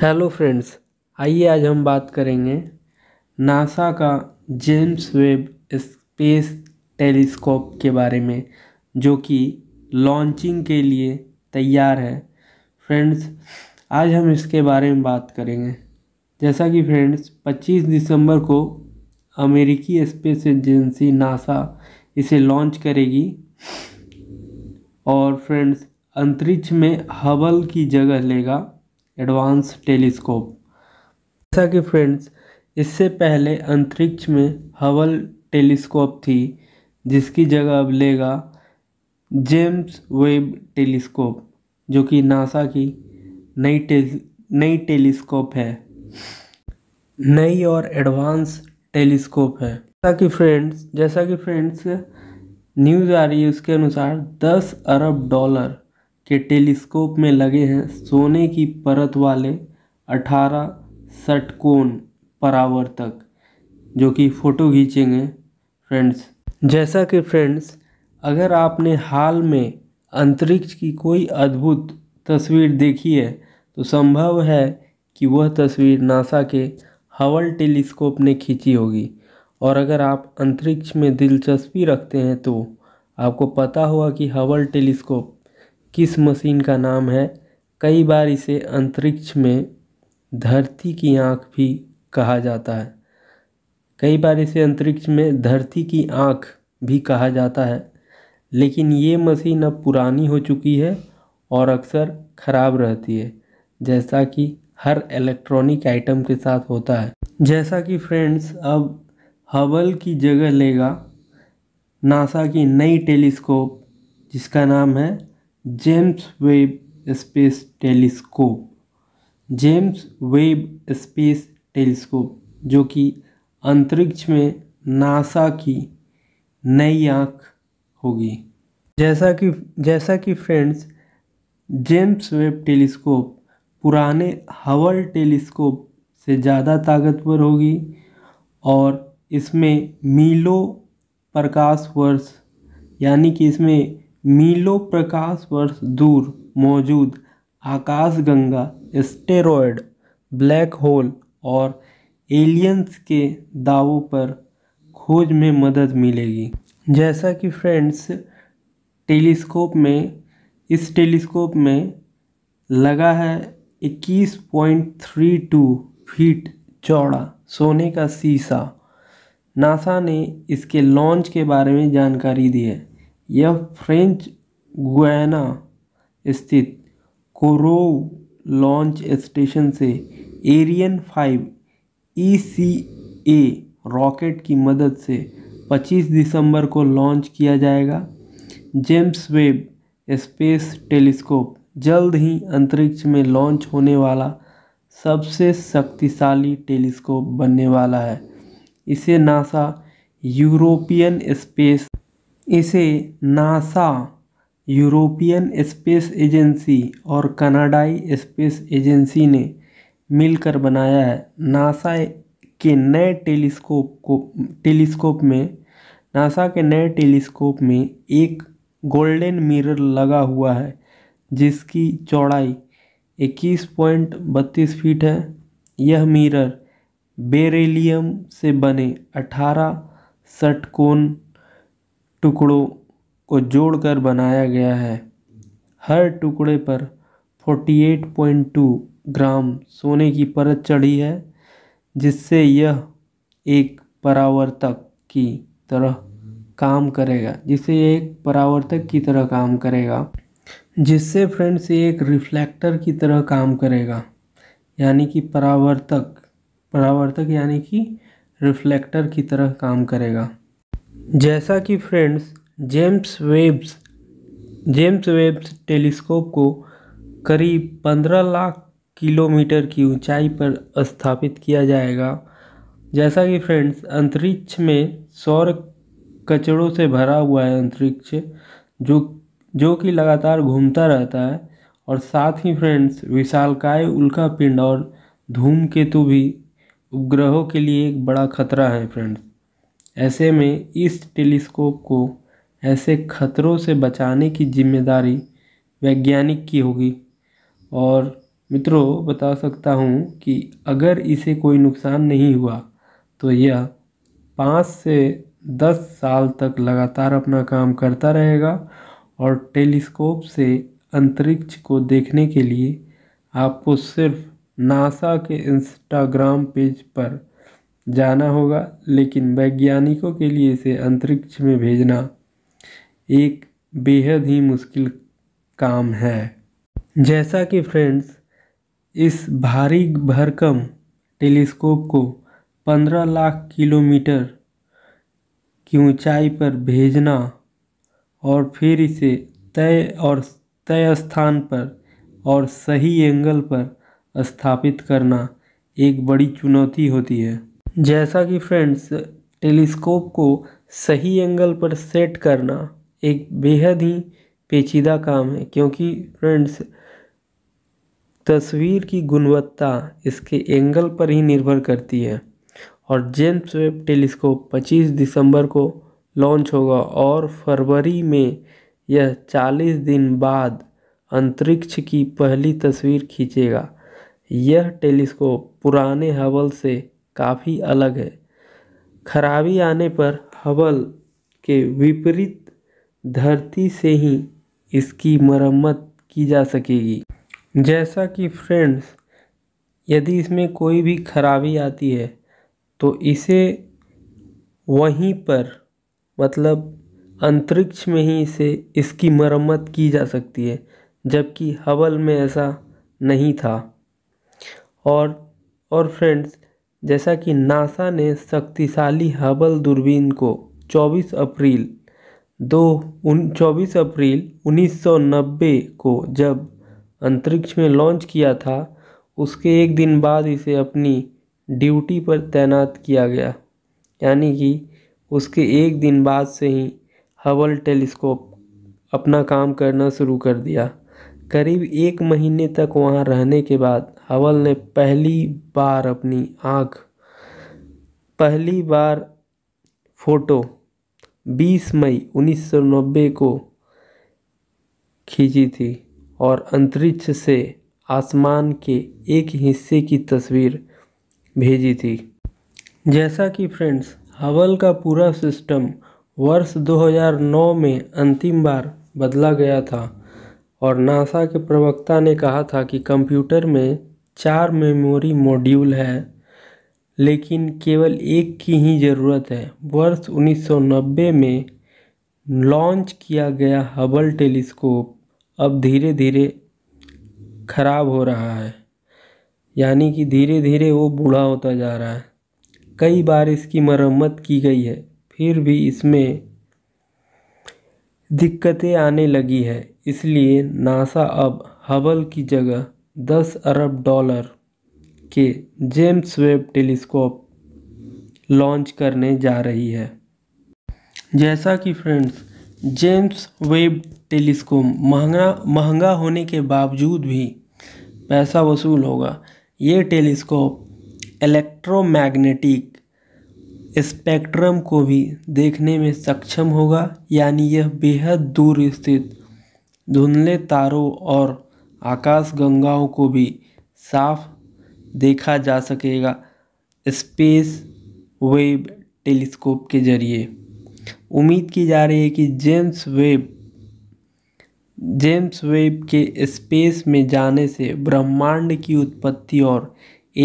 hello friends आइए आज हम बात करेंगे नासा का जेम्स वेब स्पेस टेलीस्कोप के बारे में जो कि लॉन्चिंग के लिए तैयार है फ्रेंड्स आज हम इसके बारे में बात करेंगे जैसा कि फ्रेंड्स 25 दिसंबर को अमेरिकी स्पेस एजेंसी नासा इसे लॉन्च करेगी और फ्रेंड्स अंतरिक्ष में हबल की जगह लेगा एडवांस टेलीस्कोप जैसा कि फ्रेंड्स इससे पहले अंतरिक्ष में हवल टेलीस्कोप थी जिसकी जगह अब लेगा जेम्स वेब टेलीस्कोप जो कि नासा की नई टे नई टेलीस्कोप है नई और एडवांस टेलीस्कोप है जैसा कि फ्रेंड्स जैसा कि फ्रेंड्स न्यूज़ आ रही है उसके अनुसार 10 अरब डॉलर के टेलीस्कोप में लगे हैं सोने की परत वाले अठारह षटकोण परावर्तक जो कि फ़ोटो खींचेंगे फ्रेंड्स जैसा कि फ्रेंड्स अगर आपने हाल में अंतरिक्ष की कोई अद्भुत तस्वीर देखी है तो संभव है कि वह तस्वीर नासा के हवल टेलीस्कोप ने खींची होगी और अगर आप अंतरिक्ष में दिलचस्पी रखते हैं तो आपको पता होगा कि हवल टेलीस्कोप किस मशीन का नाम है कई बार इसे अंतरिक्ष में धरती की आँख भी कहा जाता है कई बार इसे अंतरिक्ष में धरती की आँख भी कहा जाता है लेकिन ये मशीन अब पुरानी हो चुकी है और अक्सर ख़राब रहती है जैसा कि हर इलेक्ट्रॉनिक आइटम के साथ होता है जैसा कि फ्रेंड्स अब हबल की जगह लेगा नासा की नई टेलीस्कोप जिसका नाम है James Webb space telescope James Webb space telescope जो कि अंतरिक्ष में नासा की नई आँख होगी जैसा कि जैसा कि फ्रेंड्स जेम्स वेब टेलीस्कोप पुराने हवल टेलीस्कोप से ज़्यादा ताकतवर होगी और इसमें मीलो प्रकाश वर्ष यानी कि इसमें मीलो प्रकाश वर्ष दूर मौजूद आकाशगंगा स्टेरॉयड ब्लैक होल और एलियंस के दावों पर खोज में मदद मिलेगी जैसा कि फ्रेंड्स टेलीस्कोप में इस टेलीस्कोप में लगा है 21.32 फीट चौड़ा सोने का शीशा नासा ने इसके लॉन्च के बारे में जानकारी दी है यह फ्रेंच गुयाना स्थित कोरो लॉन्च स्टेशन से Ariane five E C A rocket की मदद से 25 दिसंबर को लॉन्च किया जाएगा जेम्स वेब स्पेस टेलीस्कोप जल्द ही अंतरिक्ष में लॉन्च होने वाला सबसे शक्तिशाली टेलीस्कोप बनने वाला है इसे नासा यूरोपियन स्पेस इसे नासा यूरोपियन स्पेस एजेंसी और कनाडाई स्पेस एजेंसी ने मिलकर बनाया है नासा के नए टेलीस्कोप को टेलीस्कोप में नासा के नए टेलीस्कोप में एक गोल्डन मिरर लगा हुआ है जिसकी चौड़ाई इक्कीस पॉइंट बत्तीस फीट है यह मिरर बेरेलियम से बने अठारह सटकोन टुकड़ों को जोड़कर बनाया गया है हर टुकड़े पर forty eight point two gram सोने की परत चढ़ी है जिससे यह एक परावर्तक की तरह काम करेगा जिससे एक परावर्तक की तरह काम करेगा जिससे फ्रेंड्स ये एक रिफ्लेक्टर की तरह काम करेगा यानी कि परावर्तक परावर्तक यानी कि रिफ्लेक्टर की तरह काम करेगा जैसा कि friends James Webb's James Webb's telescope को करीब 15 लाख किलोमीटर की ऊंचाई पर स्थापित किया जाएगा जैसा कि फ्रेंड्स अंतरिक्ष में सौर कचड़ों से भरा हुआ है अंतरिक्ष जो जो कि लगातार घूमता रहता है और साथ ही फ्रेंड्स विशालकाय उल्का पिंड और धूमकेतु भी उपग्रहों के लिए एक बड़ा खतरा है फ्रेंड्स ऐसे में इस टेलीस्कोप को ऐसे खतरों से बचाने की जिम्मेदारी वैज्ञानिक की होगी और मित्रों बता सकता हूँ कि अगर इसे कोई नुकसान नहीं हुआ तो यह पाँच से दस साल तक लगातार अपना काम करता रहेगा और टेलीस्कोप से अंतरिक्ष को देखने के लिए आपको सिर्फ नासा के इंस्टाग्राम पेज पर जाना होगा लेकिन वैज्ञानिकों के लिए इसे अंतरिक्ष में भेजना एक बेहद ही मुश्किल काम है जैसा कि फ्रेंड्स इस भारी भरकम टेलीस्कोप को 15 लाख किलोमीटर की ऊंचाई पर भेजना और फिर इसे तय और तय स्थान पर और सही एंगल पर स्थापित करना एक बड़ी चुनौती होती है जैसा कि फ्रेंड्स टेलीस्कोप को सही एंगल पर सेट करना एक बेहद ही पेचीदा काम है क्योंकि फ्रेंड्स तस्वीर की गुणवत्ता इसके एंगल पर ही निर्भर करती है और जेम्स वेब टेलीस्कोप 25 दिसंबर को लॉन्च होगा और फरवरी में यह 40 दिन बाद अंतरिक्ष की पहली तस्वीर खींचेगा यह टेलीस्कोप पुराने हवल से काफ़ी अलग है खराबी आने पर हबल के विपरीत धरती से ही इसकी मरम्मत की जा सकेगी जैसा कि फ्रेंड्स यदि इसमें कोई भी खराबी आती है तो इसे वहीं पर मतलब अंतरिक्ष में ही इसे इसकी मरम्मत की जा सकती है जबकि हबल में ऐसा नहीं था और और फ्रेंड्स जैसा कि नासा ने शक्तिशाली हबल दूरबीन को 24 अप्रैल दो उन चौबीस अप्रैल 1990 को जब अंतरिक्ष में लॉन्च किया था उसके एक दिन बाद इसे अपनी ड्यूटी पर तैनात किया गया यानी कि उसके एक दिन बाद से ही हबल टेलीस्कोप अपना काम करना शुरू कर दिया करीब एक महीने तक वहाँ रहने के बाद हवल ने पहली बार अपनी आँख पहली बार फोटो 20 मई 1990 को खींची थी और अंतरिक्ष से आसमान के एक हिस्से की तस्वीर भेजी थी जैसा कि फ्रेंड्स हवल का पूरा सिस्टम वर्ष 2009 में अंतिम बार बदला गया था और नासा के प्रवक्ता ने कहा था कि कंप्यूटर में चार मेमोरी मॉड्यूल है लेकिन केवल एक की ही ज़रूरत है वर्ष 1990 में लॉन्च किया गया हबल टेलीस्कोप अब धीरे धीरे खराब हो रहा है यानी कि धीरे धीरे वो बूढ़ा होता जा रहा है कई बार इसकी मरम्मत की गई है फिर भी इसमें दिक्कतें आने लगी है इसलिए नासा अब हबल की जगह 10 अरब डॉलर के जेम्स वेब टेलीस्कोप लॉन्च करने जा रही है जैसा कि फ्रेंड्स जेम्स वेब टेलीस्कोप महंगा महंगा होने के बावजूद भी पैसा वसूल होगा ये टेलीस्कोप इलेक्ट्रोमैग्नेटिक स्पेक्ट्रम को भी देखने में सक्षम होगा यानी यह बेहद दूर स्थित धुंधले तारों और आकाशगंगाओं को भी साफ देखा जा सकेगा स्पेस वेब टेलीस्कोप के जरिए उम्मीद की जा रही है कि जेम्स वेब जेम्स वेब के स्पेस में जाने से ब्रह्मांड की उत्पत्ति और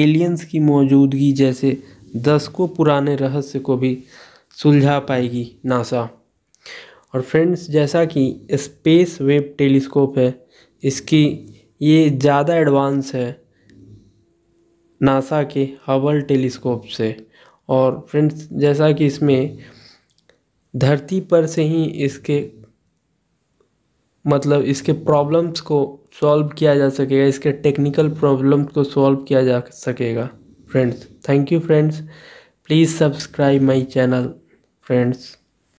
एलियंस की मौजूदगी जैसे दशकों पुराने रहस्य को भी सुलझा पाएगी नासा और फ्रेंड्स जैसा कि स्पेस वेब टेलीस्कोप है इसकी ये ज़्यादा एडवांस है नासा के हबल टेलीस्कोप से और फ्रेंड्स जैसा कि इसमें धरती पर से ही इसके मतलब इसके प्रॉब्लम्स को सॉल्व किया जा सकेगा इसके टेक्निकल प्रॉब्लम्स को सॉल्व किया जा सकेगा friends thank you friends please subscribe my channel friends